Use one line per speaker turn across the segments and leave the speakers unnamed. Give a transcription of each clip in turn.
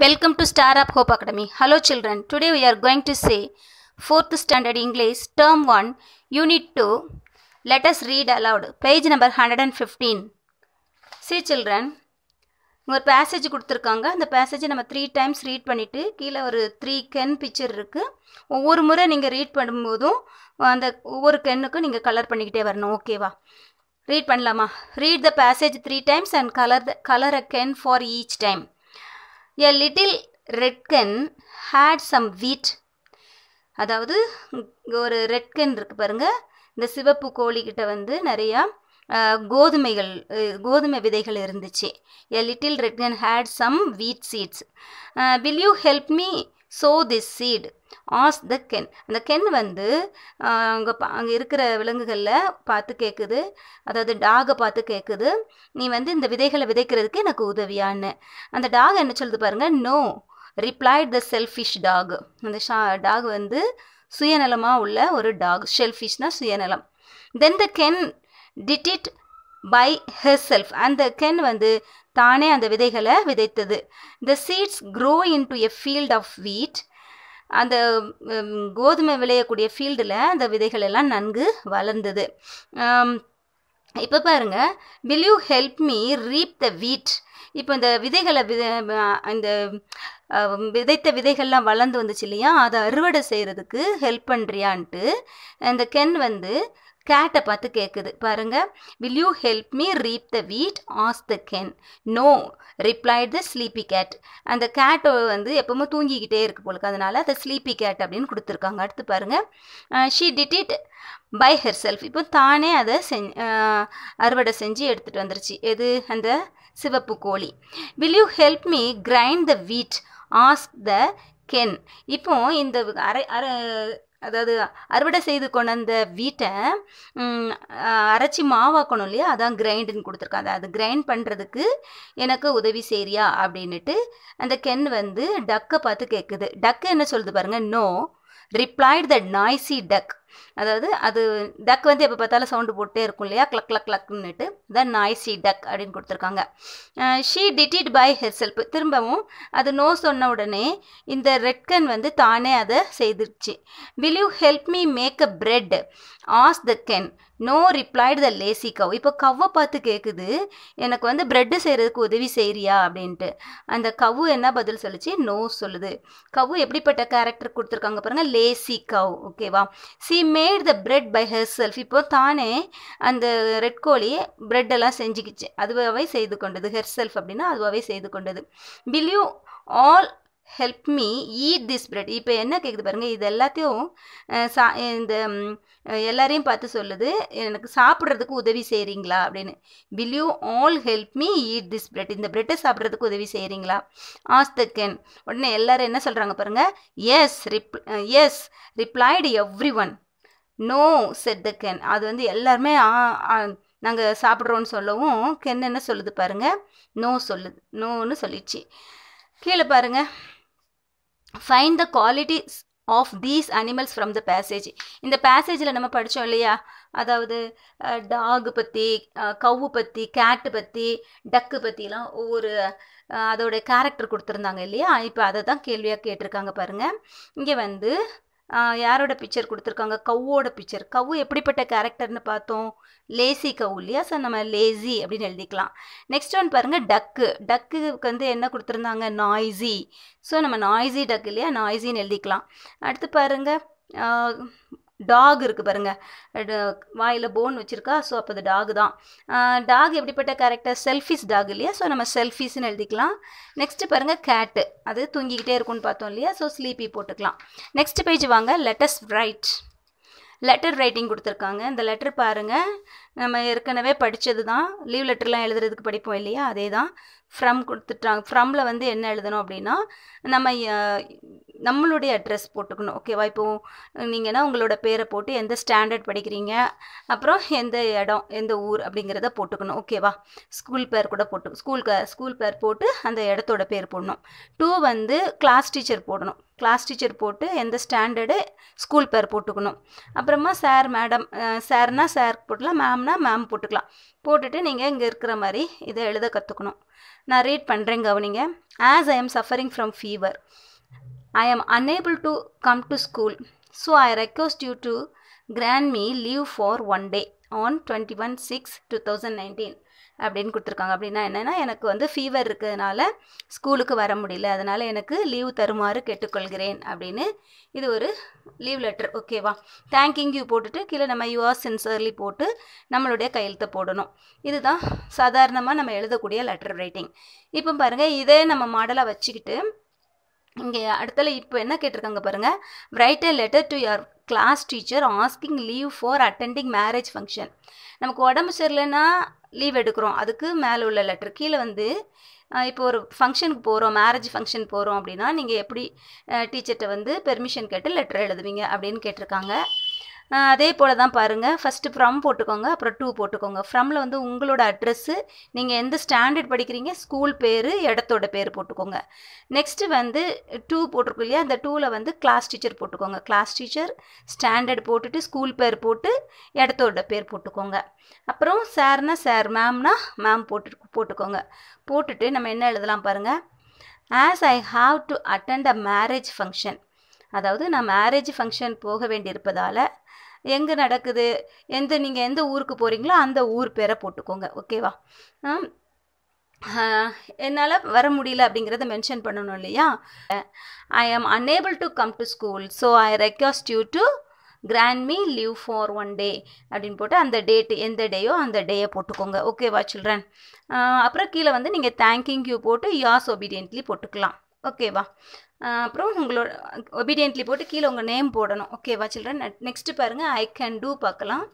Welcome Welcome to Star Up Hope Academy. Hello children, today we are going to say 4th standard English term 1 unit 2. Read us page number hundred and fifteen see children ஒரு passage கொடுத்துருக்காங்க அந்த பேசேஜை நம்ம three times read பண்ணிவிட்டு கீழே ஒரு three Ken picture இருக்குது ஒவ்வொரு முறை நீங்கள் ரீட் பண்ணும்போதும் அந்த ஒவ்வொரு கென்னுக்கும் நீங்கள் கலர் பண்ணிக்கிட்டே வரணும் ஓகேவா ரீட் பண்ணலாமா read the passage three times and colour the colour a hen for each time a little red hen had some wheat அதாவது ஒரு ரெட்கன் இருக்குது பாருங்கள் இந்த சிவப்பு கோழிக்கிட்ட வந்து நிறையா கோதுமைகள் கோதுமை விதைகள் இருந்துச்சு a little red hen had some wheat seeds will you help me sow this seed ஆஸ் த கென் அந்த கென் வந்து அங்கே அங்கே இருக்கிற விலங்குகளில் பார்த்து கேட்குது அதாவது டாகை பார்த்து கேட்குது நீ வந்து இந்த விதைகளை விதைக்கிறதுக்கு எனக்கு உதவியான்னு அந்த டாக் என்ன சொல்லுது பாருங்கள் no replied the selfish dog அந்த ஷா டாக் வந்து சுயநலமாக உள்ள ஒரு டாக் ஷெல்ஃபிஷ்னா சுயநலம் then the hen did it by herself அந்த கென் வந்து தானே அந்த விதைகளை விதைத்தது the seeds grow into a field of wheat அந்த கோதுமை விளையக்கூடிய ஃபீல்டில் அந்த விதைகள் எல்லாம் நன்கு வளர்ந்தது இப்போ பாருங்க will you help me reap the wheat இப்போ இந்த விதைகளை வித இந்த விதைத்த விதைகள்லாம் வளர்ந்து வந்துச்சு இல்லையா அதை அறுவடை செய்கிறதுக்கு ஹெல்ப் பண்ணுறியான்ட்டு அந்த கென் வந்து கேட்டை பார்த்து கேட்குது பாருங்க will you help me reap the wheat ஆஸ் the hen no replied the sleepy cat அந்த கேட்டை வந்து எப்பவுமே தூங்கிக்கிட்டே இருக்கு போலக்கு அதனால அதை ஸ்லீப்பி கேட் அப்படின்னு கொடுத்துருக்காங்க அடுத்து பாருங்க she did it by herself இப்போ தானே அதை செஞ் அறுவடை செஞ்சு எடுத்துகிட்டு வந்துருச்சு எது அந்த சிவப்பு கோழி will you help me grind the wheat ஆஸ் த கென் இப்போ இந்த அரை அரை அதாவது அறுவடை செய்து கொண்ட வீட்டை அரைச்சி மாவாக்கணும் இல்லையா அதான் கிரைண்டுன்னு கொடுத்துருக்காங்க அது கிரைண்ட் பண்ணுறதுக்கு எனக்கு உதவி செய்கிறியா அப்படின்னுட்டு அந்த கென் வந்து டக்கை பார்த்து கேட்குது டக்கு என்ன சொல்லுது பாருங்கள் no replied the noisy duck அதாவது அது டக் வந்து எப்போ பார்த்தாலும் சவுண்டு போட்டே இருக்கும் இல்லையா கிளக் கிளக் கிளக்னுட்டு த நாய்ஸி டக் அப்படின்னு கொடுத்துருக்காங்க she did it by herself திரும்பவும் அது நோ சொன்ன உடனே இந்த ரெட்கன் வந்து தானே அதை செய்துருச்சு will you help me make a bread ஆஸ் the hen no replied the lazy cow இப்போ கவ்வை பார்த்து கேட்குது எனக்கு வந்து பிரெட்டு செய்கிறதுக்கு உதவி செய்கிறியா அப்படின்ட்டு அந்த கவ்வு என்ன பதில் சொல்லிச்சு நோ சொல்லுது கவ்வு எப்படிப்பட்ட கேரக்டர் கொடுத்துருக்காங்க பாருங்கள் லேசி கவ் ஓகேவா she made the bread by herself இப்போ தானே அந்த ரெட் கோழி எல்லாம் செஞ்சுக்கிச்சு அதுவாகவே செய்து கொண்டது ஹெர் செல்ஃப் அப்படின்னா அதுவாகவே செய்து கொண்டது will you all help me eat this bread இப்போ என்ன கேட்குது பாருங்கள் இது எல்லாத்தையும் சா இந்த எல்லாரையும் பார்த்து சொல்லுது எனக்கு சாப்பிட்றதுக்கு உதவி செய்கிறீங்களா அப்படின்னு will you all help me eat this bread இந்த பிரெட்டை சாப்பிட்றதுக்கு உதவி செய்கிறீங்களா ஆஸ் த கென் உடனே எல்லாரும் என்ன சொல்கிறாங்க பாருங்கள் yes rep yes replied everyone no said the hen அது வந்து எல்லாருமே நாங்கள் சாப்பிட்றோன்னு சொல்லவும் கென் என்ன சொல்லுது பாருங்க நோ சொல்லுது நோன்னு சொல்லிடுச்சு கீழே பாருங்கள் find the qualities of these animals from the passage இந்த பேசேஜில் நம்ம படித்தோம் இல்லையா அதாவது டாகு பற்றி கவு பற்றி கேட்டு பற்றி டக்கு பற்றிலாம் ஒவ்வொரு அதோட கேரக்டர் கொடுத்துருந்தாங்க இல்லையா இப்போ அதை தான் கேள்வியாக கேட்டிருக்காங்க பாருங்கள் இங்கே வந்து யாரோட பிக்சர் கொடுத்துருக்காங்க கவ்வோட பிக்சர் கவு எப்படிப்பட்ட கேரக்டர்னு பார்த்தோம் லேசி கவு இல்லையா ஸோ நம்ம லேசி அப்படின்னு எழுதிக்கலாம் நெக்ஸ்ட் ஒன் பாருங்கள் டக்கு டக்குக்கு வந்து என்ன கொடுத்துருந்தாங்க நாய்ஸி ஸோ நம்ம நாய்ஸி டக்கு இல்லையா நாய்ஸின்னு எழுதிக்கலாம் அடுத்து பாருங்கள் டாக் இருக்குது பாருங்கள் வாயில் போன் வச்சுருக்கா ஸோ அப்போ அது டாக் தான் டாக் எப்படிப்பட்ட கேரக்டர் செல்ஃபிஸ் டாக் இல்லையா ஸோ நம்ம செல்ஃபிஸ்ன்னு எழுதிக்கலாம் நெக்ஸ்ட்டு பாருங்கள் கேட்டு அது தூங்கிக்கிட்டே இருக்கும்னு பார்த்தோம் இல்லையா ஸோ ஸ்லீப்பி போட்டுக்கலாம் நெக்ஸ்ட் பேஜ் வாங்க லெட்டஸ் ரைட் லெட்டர் ரைட்டிங் கொடுத்துருக்காங்க இந்த லெட்டர் பாருங்கள் நம்ம ஏற்கனவே படித்தது தான் லீவ் லெட்டர்லாம் எழுதுறதுக்கு படிப்போம் இல்லையா அதே தான் ஃப்ரம் கொடுத்துட்டாங்க ஃப்ரம்மில் வந்து என்ன எழுதணும் அப்படின்னா நம்ம நம்மளுடைய அட்ரஸ் போட்டுக்கணும் ஓகேவா இப்போது நீங்கன்னா உங்களோட பேரை போட்டு எந்த ஸ்டாண்டர்ட் படிக்கிறீங்க அப்புறம் எந்த இடம் எந்த ஊர் அப்படிங்கிறத போட்டுக்கணும் ஓகேவா ஸ்கூல் பேர் கூட போட்டு ஸ்கூல் ஸ்கூல் பேர் போட்டு அந்த இடத்தோட பேர் போடணும் டூ வந்து கிளாஸ் டீச்சர் போடணும் கிளாஸ் டீச்சர் போட்டு எந்த ஸ்டாண்டர்டு ஸ்கூல் பேர் போட்டுக்கணும் அப்புறமா சார் மேடம் சார்னால் சார் போட்டுக்கலாம் மேம்னா மேம் போட்டுக்கலாம் போட்டுட்டு நீங்கள் இங்கே இருக்கிற மாதிரி இதை எழுத கற்றுக்கணும் நான் ரீட் பண்ணுறேன் கவனிங்க as I am suffering from fever I am unable to come to school so I request you to grant me leave for one day on twenty one six two thousand nineteen அப்படின்னு கொடுத்துருக்காங்க அப்படின்னா என்னென்னா எனக்கு வந்து fever இருக்கிறதுனால ஸ்கூலுக்கு வர முடியல அதனால் எனக்கு லீவ் தருமாறு கேட்டுக்கொள்கிறேன் அப்படின்னு இது ஒரு லீவ் லெட்டர் ஓகேவா தேங்கிங் யூ போட்டுட்டு கீழே நம்ம யூஆர் சின்சர்லி போட்டு நம்மளுடைய கையெழுத்தை போடணும் இதுதான் சாதாரணமாக நம்ம எழுதக்கூடிய லெட்டர் ரைட்டிங் இப்போ பாருங்கள் இதே நம்ம மாடலாக வச்சுக்கிட்டு இங்கே அடுத்தல இப்போ என்ன கேட்டிருக்காங்க பாருங்கள் write a letter to your class teacher asking leave for attending marriage function நமக்கு உடம்பு சரியில்லைன்னா லீவ் எடுக்கிறோம் அதுக்கு மேலே உள்ள லெட்டர் கீழே வந்து இப்போ ஒரு ஃபங்க்ஷனுக்கு போகிறோம் மேரேஜ் ஃபங்க்ஷன் போகிறோம் அப்படின்னா நீங்கள் எப்படி டீச்சர்கிட்ட வந்து பெர்மிஷன் கேட்டு லெட்டர் எழுதுவீங்க அப்படின்னு கேட்டிருக்காங்க அதே போல் தான் பாருங்கள் ஃபஸ்ட்டு ஃப்ரம் போட்டுக்கோங்க அப்புறம் டூ போட்டுக்கோங்க ஃப்ரம்மில் வந்து உங்களோட அட்ரெஸ்ஸு நீங்கள் எந்த ஸ்டாண்டர்ட் படிக்கிறீங்க ஸ்கூல் பேர் இடத்தோட பேர் போட்டுக்கோங்க நெக்ஸ்ட்டு வந்து டூ போட்டிருக்கோம் இல்லையா அந்த டூவில் வந்து கிளாஸ் டீச்சர் போட்டுக்கோங்க கிளாஸ் டீச்சர் ஸ்டாண்டர்ட் போட்டுட்டு ஸ்கூல் பேர் போட்டு இடத்தோட பேர் போட்டுக்கோங்க அப்புறம் சார்னா சார் மேம்னா மேம் போட்டு போட்டுக்கோங்க போட்டுட்டு நம்ம என்ன எழுதலாம் பாருங்கள் as I have to attend a marriage function அதாவது நான் மேரேஜ் ஃபங்க்ஷன் போக வேண்டியிருப்பதால் எங்கே நடக்குது எந்த நீங்கள் எந்த ஊருக்கு போகிறீங்களோ அந்த ஊர் பேரை போட்டுக்கோங்க ஓகேவா என்னால் வர முடியல அப்படிங்கிறத மென்ஷன் பண்ணணும் இல்லையா I am unable to come to school so I request you to grant me leave for one day அப்படின்னு போட்டு அந்த டேட்டு எந்த டேயோ அந்த டேயை போட்டுக்கோங்க ஓகேவா சில்ட்ரன் அப்புறம் கீழே வந்து நீங்கள் தேங்கிங் யூ போட்டு யாஸ் ஒபீடியன்ட்லி போட்டுக்கலாம் ஓகேவா அப்புறம் உங்களோட ஒபீடியன்ட்லி போட்டு கீழே உங்கள் நேம் போடணும் ஓகேவா சில்ட்ரன் நெக்ஸ்ட்டு பாருங்கள் ஐ கேன் டூ பார்க்கலாம்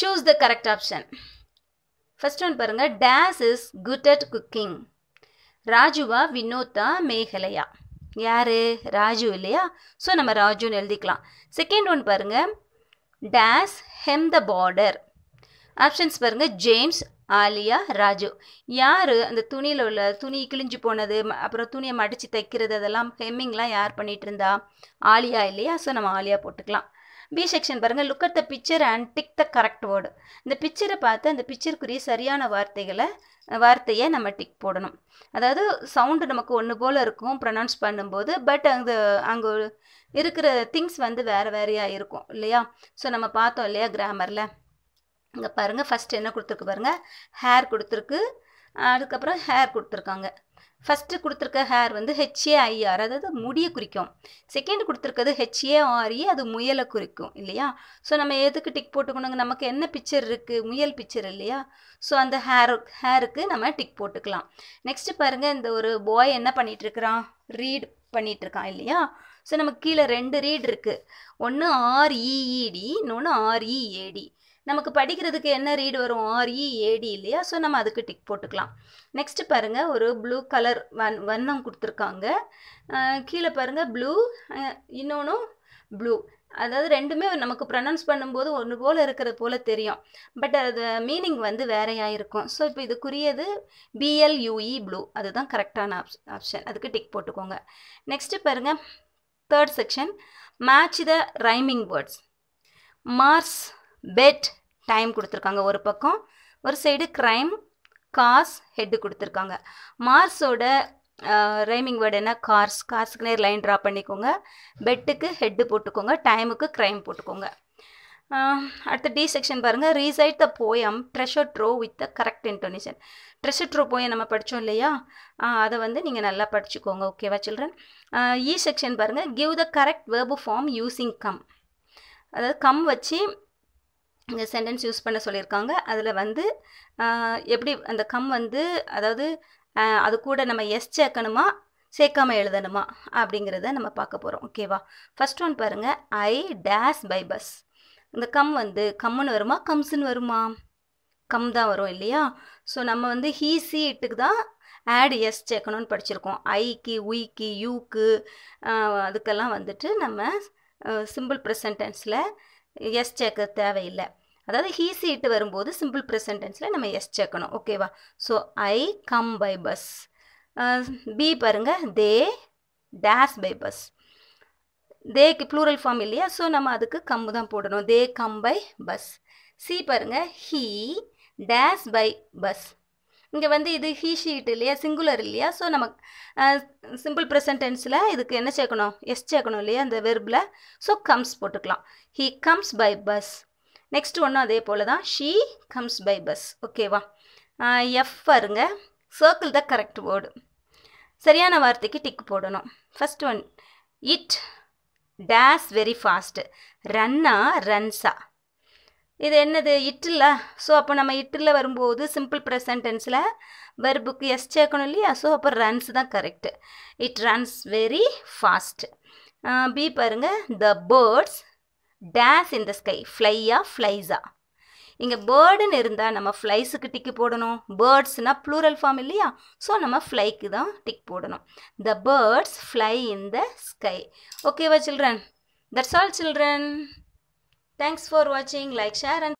choose the correct option first one பாருங்கள் dash is good at cooking ராஜுவா வினோதா மேகலையா யார் ராஜு இல்லையா ஸோ நம்ம ராஜுன்னு எழுதிக்கலாம் செகண்ட் ஒன் பாருங்கள் dash hem the border options பாருங்கள் ஜேம்ஸ் ஆலியா ராஜு யார் அந்த துணியில் உள்ள துணி கிழிஞ்சு போனது அப்புறம் துணியை மடித்து தைக்கிறது அதெல்லாம் ஹெம்மிங்லாம் யார் பண்ணிகிட்டு இருந்தா ஆலியா இல்லையா ஸோ நம்ம ஆலியா போட்டுக்கலாம் பி செக்ஷன் பாருங்கள் look at the picture and tick the correct word இந்த பிக்சரை பார்த்து அந்த பிக்சருக்குரிய சரியான வார்த்தைகளை வார்த்தையை நம்ம டிக் போடணும் அதாவது சவுண்டு நமக்கு ஒன்று போல் இருக்கும் ப்ரொனவுன்ஸ் பண்ணும்போது பட் அந்த அங்கே இருக்கிற திங்ஸ் வந்து வேறு வேறையாக இருக்கும் இல்லையா ஸோ நம்ம பார்த்தோம் இல்லையா கிராமரில் இங்கே பாருங்கள் ஃபஸ்ட் என்ன கொடுத்துருக்கு பாருங்கள் ஹேர் கொடுத்துருக்கு அதுக்கப்புறம் ஹேர் கொடுத்துருக்காங்க ஃபஸ்ட்டு கொடுத்துருக்க ஹேர் வந்து ஹெச்ஏஐஆர் அதாவது முடியை குறிக்கும் செகண்ட் கொடுத்துருக்கிறது ஹெச்ஏஆர்இ e, அது முயலை குறிக்கும் இல்லையா ஸோ நம்ம எதுக்கு டிக் போட்டுக்கணுங்க நமக்கு என்ன பிக்சர் இருக்குது முயல் பிக்சர் இல்லையா ஸோ அந்த ஹேர் ஹேருக்கு நம்ம டிக் போட்டுக்கலாம் நெக்ஸ்ட்டு பாருங்கள் இந்த ஒரு பாய் என்ன பண்ணிகிட்ருக்கிறான் ரீட் பண்ணிகிட்ருக்கான் இல்லையா ஸோ நமக்கு கீழே ரெண்டு ரீட் இருக்குது ஒன்று ஆர்இஇடி e e இன்னொன்று ஆர்இஏடி நமக்கு படிக்கிறதுக்கு என்ன ரீட் வரும் ஆர்இஏடி e, இல்லையா ஸோ நம்ம அதுக்கு டிக் போட்டுக்கலாம் நெக்ஸ்ட் பாருங்க ஒரு ப்ளூ கலர் வன் வண்ணம் கொடுத்துருக்காங்க கீழே பாருங்க ப்ளூ இன்னொன்றும் ப்ளூ அதாவது ரெண்டுமே நமக்கு ப்ரனவுன்ஸ் பண்ணும்போது ஒன்று போல் இருக்கிறது போல் தெரியும் பட் அது மீனிங் வந்து வேறையாக இருக்கும் ஸோ இப்போ இதுக்குரியது பிஎல்யூஇ ப்ளூ e, அதுதான் கரெக்டான ஆப் ஆப்ஷன் அதுக்கு டிக் போட்டுக்கோங்க நெக்ஸ்ட்டு பாருங்கள் third section match the rhyming words mars bed time கொடுத்துருக்காங்க ஒரு பக்கம் ஒரு சைடு க்ரைம் காஸ் ஹெட்டு கொடுத்துருக்காங்க மார்ஸோட ரைமிங் வேர்டு என்ன கார்ஸ் கார்ஸுக்கு நேர் லைன் ட்ரா பண்ணிக்கோங்க பெட்டுக்கு ஹெட்டு போட்டுக்கோங்க டைமுக்கு க்ரைம் போட்டுக்கோங்க அடுத்த டி செக்ஷன் பாருங்கள் recite the poem treasure trove with the correct intonation treasure trove poem நம்ம படித்தோம் இல்லையா அதை வந்து நீங்கள் நல்லா படிச்சுக்கோங்க ஓகேவா சில்ட்ரன் இ செக்ஷன் பாருங்கள் give the correct verb form using come அதாவது கம் வச்சு சென்டென்ஸ் யூஸ் பண்ண சொல்லியிருக்காங்க அதில் வந்து எப்படி அந்த கம் வந்து அதாவது அது கூட நம்ம எஸ் சேர்க்கணுமா சேர்க்காமல் எழுதணுமா அப்படிங்கிறத நம்ம பார்க்க போகிறோம் ஓகேவா ஃபஸ்ட் ஒன் பாருங்கள் ஐ டேஸ் பை பஸ் இந்த கம் வந்து கம்முன்னு வருமா கம்ஸுன்னு வருமா கம் தான் வரும் இல்லையா ஸோ நம்ம வந்து ஹீசி இட்டுக்கு தான் ஆட் எஸ் சேர்க்கணும்னு படிச்சிருக்கோம் ஐக்கு உய்க்கு யூக்கு அதுக்கெல்லாம் வந்துட்டு நம்ம சிம்பிள் ப்ரெசன்டென்ஸில் எஸ் சேர்க்க தேவையில்லை அதாவது ஹீசி இட்டு வரும்போது சிம்பிள் ப்ரெசன்டென்ஸில் நம்ம எஸ் சேர்க்கணும் ஓகேவா so I come by bus B பாருங்கள் தே டேஸ் பை பஸ் தேக்கு ப்ளூரல் ஃபார்ம் இல்லையா ஸோ நம்ம அதுக்கு கம்பு தான் போடணும் they come by bus C பாருங்கள் ஹீ டேஸ் பை பஸ் இங்கே வந்து இது ஹீ ஷீட் இல்லையா சிங்குலர் இல்லையா ஸோ நம்ம சிம்பிள் ப்ரெசன்டென்ஸில் இதுக்கு என்ன சேர்க்கணும் எஸ் சேர்க்கணும் இல்லையா அந்த வெர்பில் ஸோ கம்ஸ் போட்டுக்கலாம் he comes by bus next ஒன்றும் அதே போல் தான் ஷீ கம்ஸ் பை பஸ் ஓகேவா எஃப் பாருங்க சர்க்கிள் தான் கரெக்ட் வேர்டு சரியான வார்த்தைக்கு டிக் போடணும் first one it dash very fast ரன்னா ரன்ஸா இது என்னது இட்டில் ஸோ அப்போ நம்ம இட்டில் வரும்போது சிம்பிள் ப்ரெசன்டென்ஸில் டென்ஸில் வெர்புக்கு எஸ் சேர்க்கணும் இல்லையா ஸோ அப்போ ரன்ஸ் தான் correct it runs very fast B பாருங்கள் the birds dash in the sky ஃப்ளையா ஃப்ளைஸா இங்கே பேர்டுன்னு இருந்தால் நம்ம ஃப்ளைஸுக்கு டிக்கு போடணும் பேர்ட்ஸ்னால் ப்ளூரல் ஃபார்ம் இல்லையா ஸோ நம்ம ஃப்ளைக்கு தான் டிக் போடணும் the birds fly in the sky ஓகேவா children that's all children thanks for வாட்சிங் லைக் ஷேர் அண்ட்